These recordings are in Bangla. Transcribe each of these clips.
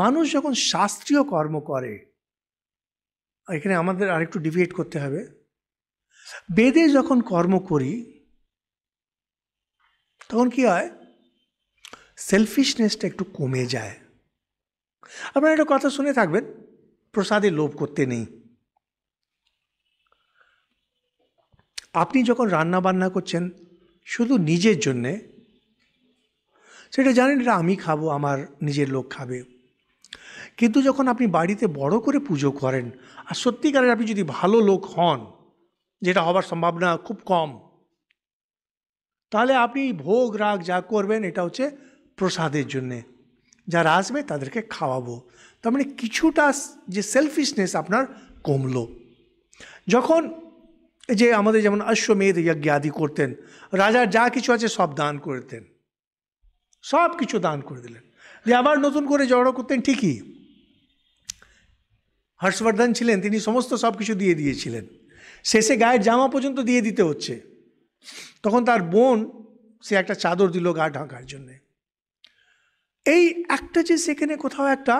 মানুষ যখন শাস্ত্রীয় কর্ম করে এখানে আমাদের আরেকটু ডিভিয়েট করতে হবে বেদে যখন কর্ম করি তখন কি হয় সেলফিশনেসটা একটু কমে যায় আপনারা একটা কথা শুনে থাকবেন প্রসাদে লোভ করতে নেই আপনি যখন রান্না বান্না করছেন শুধু নিজের জন্যে সেটা জানেন এটা আমি খাবো আমার নিজের লোক খাবে কিন্তু যখন আপনি বাড়িতে বড় করে পুজো করেন আর সত্যিকারের আপনি যদি ভালো লোক হন যেটা হবার সম্ভাবনা খুব কম তাহলে আপনি ভোগ রাগ যা করবেন এটা হচ্ছে প্রসাদের জন্যে যারা আসবে তাদেরকে খাওয়াবো তার মানে কিছুটা যে সেলফিশনেস আপনার কমলো যখন যে আমাদের যেমন অশ্বমেধ যজ্ঞ আদি করতেন রাজার যা কিছু আছে সব দান করতেন সব কিছু দান করে দিলেন দিয়ে আবার নতুন করে জড়ো করতেন ঠিকই হর্ষবর্ধন ছিলেন তিনি সমস্ত সব কিছু দিয়ে দিয়েছিলেন শেষে গায়ের জামা পর্যন্ত দিয়ে দিতে হচ্ছে তখন তার বোন সে একটা চাদর দিল গা ঢাকার জন্যে এই একটা যে সেখানে কোথাও একটা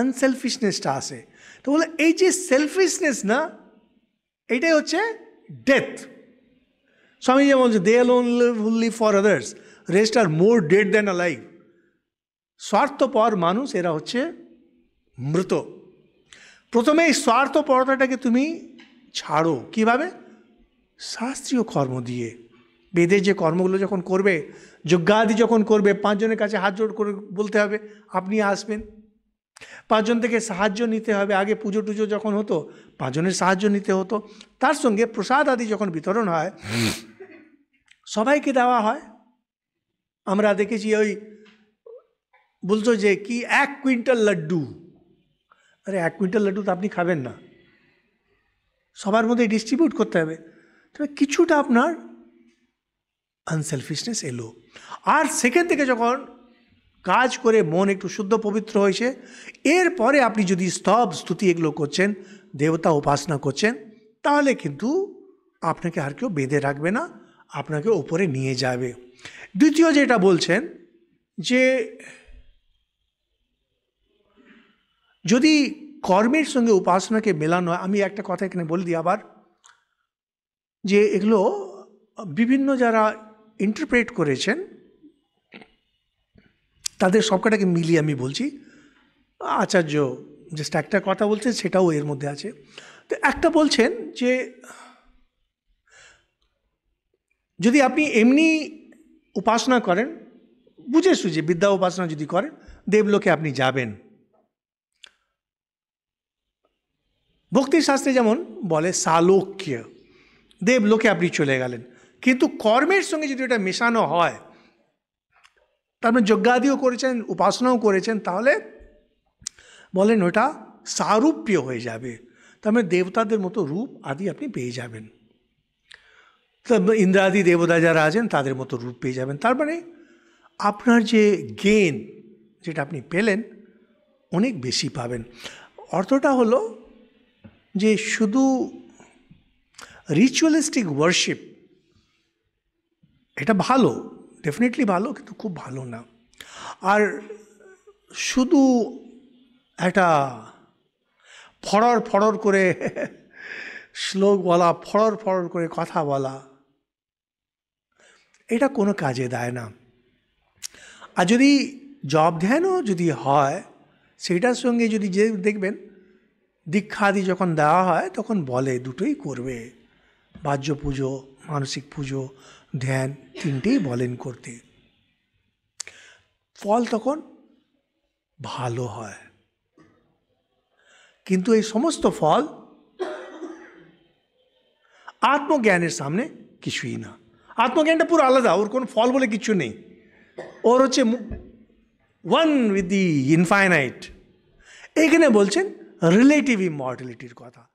আনসেলফিশনেসটা আসে তো বলে এই যে সেলফিশনেস না এটাই হচ্ছে ডেথ স্বামী যেমন বলছে they alone live live for others rest are more dead than alive স্বার্থপর মানুষ এরা হচ্ছে মৃত প্রথমে এই স্বার্থপরতাটাকে তুমি ছাড়ো কিভাবে শাস্ত্রীয় কর্ম দিয়ে বেদের যে কর্মগুলো যখন করবে যজ্ঞাদি যখন করবে পাঁচজনের কাছে হাত জোর করে বলতে হবে আপনি আসবেন পাঁচজন থেকে সাহায্য নিতে হবে আগে পুজো টুজো যখন হতো পাঁচজনের সাহায্য নিতে হতো তার সঙ্গে প্রসাদ আদি যখন বিতরণ হয় সবাইকে দেওয়া হয় আমরা দেখেছি ওই বলছো যে কি এক কুইন্টাল লাড্ডু আরে এক কুইন্টাল লাড্ডু তো আপনি খাবেন না সবার মধ্যে ডিস্ট্রিবিউট করতে হবে তবে কিছুটা আপনার আনসেলফিশনেস এলো আর সেখান থেকে যখন কাজ করে মন একটু শুদ্ধ পবিত্র হয়েছে এরপরে আপনি যদি স্তব স্তুতি এগুলো করছেন দেবতা উপাসনা করছেন তাহলে কিন্তু আপনাকে আর কেউ বেঁধে রাখবে না আপনাকে ওপরে নিয়ে যাবে দ্বিতীয় যেটা বলছেন যে যদি কর্মের সঙ্গে উপাসনাকে মেলানো আমি একটা কথা এখানে বলে দিই আবার যে এগুলো বিভিন্ন যারা ইন্টারপ্রেট করেছেন তাদের সবকটাকে মিলিয়ে আমি বলছি আচার্য জাস্ট একটা কথা বলছেন সেটাও এর মধ্যে আছে তো একটা বলছেন যে যদি আপনি এমনি উপাসনা করেন বুঝে সুঝে বিদ্যা উপাসনা যদি করেন দেবলোকে আপনি যাবেন ভক্তিশাস্ত্রে যেমন বলে সালোক্য দেবলোকে আপনি চলে গেলেন কিন্তু কর্মের সঙ্গে যদি এটা মেশানো হয় তারপরে মানে যজ্ঞাদিও করেছেন উপাসনাও করেছেন তাহলে বলেন ওটা সারূপ্য হয়ে যাবে তারপরে মানে দেবতাদের মতো রূপ আদি আপনি পেয়ে যাবেন ইন্দ্রাদি দেবতা যারা আছেন তাদের মতো রূপ পেয়ে যাবেন তার মানে আপনার যে গেন যেটা আপনি পেলেন অনেক বেশি পাবেন অর্থটা হলো যে শুধু রিচুয়ালিস্টিক ওয়ার্শিপ এটা ভালো ডেফিনেটলি ভালো কিন্তু খুব ভালো না আর শুধু একটা ফড়র ফড়র করে শ্লোক বলা ফড়র ফড়র করে কথা বলা এটা কোনো কাজে দেয় না আর যদি জব ধ্যানও যদি হয় সেটার সঙ্গে যদি যে দেখবেন দীক্ষাদি যখন দেওয়া হয় তখন বলে দুটোই করবে বাহ্য পুজো মানসিক পুজো ধ্যান তিনটেই বলেন করতে ফল তখন ভালো হয় কিন্তু এই সমস্ত ফল আত্মজ্ঞানের সামনে কিছুই না আত্মজ্ঞানটা পুরো আলাদা ওর কোনো ফল বলে কিছু নেই ওর হচ্ছে ওয়ান উইথ দি ইনফাইনাইট এইখানে বলছেন रिलेटिव इमोर्टलिटी को